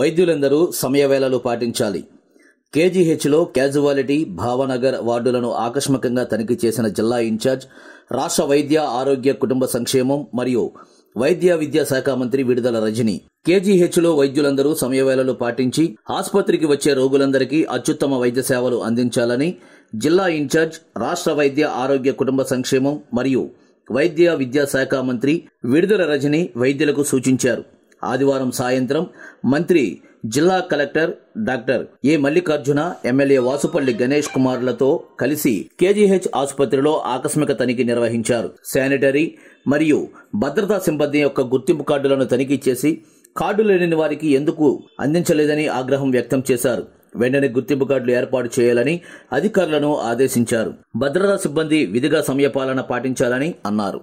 వైద్యులందరూ సమయవేళలు పాటించాలి కేజీహెచ్లో క్యాజువాలిటీ భావనగర్ వార్డులను ఆకస్మికంగా తనిఖీ చేసిన జిల్లా ఇన్ఛార్జ్ రాష్ట్ర వైద్య ఆరోగ్య కుటుంబ సంక్షేమం మరియు వైద్య విద్యా శాఖ మంత్రి విడుదల రజని కేజీహెచ్లో వైద్యులందరూ సమయవేళలు పాటించి ఆసుపత్రికి వచ్చే రోగులందరికీ అత్యుత్తమ వైద్య సేవలు అందించాలని జిల్లా ఇన్ఛార్జ్ రాష్ట్ర వైద్య ఆరోగ్య కుటుంబ సంక్షేమం మరియు వైద్య విద్యాశాఖ మంత్రి విడుదల రజని వైద్యులకు సూచించారు ఆదివారం సాయంత్రం మంత్రి జిల్లా collector doctor A Mallikarjuna MLA Vasupalli Ganesh కుమార్లతో కలిసి కేజీహెచ్ ఆసుపత్రిలో ఆకస్మిక తనిఖీ నిర్వహించారు శానిటరీ మరియు భద్రతా సిబ్బంది యొక్క గుర్తింపు కార్డులను తనిఖీ చేసి కార్డు లేని వారికి ఎందుకు అందించలేదని ఆగ్రహం వ్యక్తం చేశారు వెంటనే గుర్తింపు కార్డులు ఏర్పాటు చేయాలని అధికారులను ఆదేశించారు భద్రతా సిబ్బంది విధిగా సమయపాలన పాటించాలని అన్నారు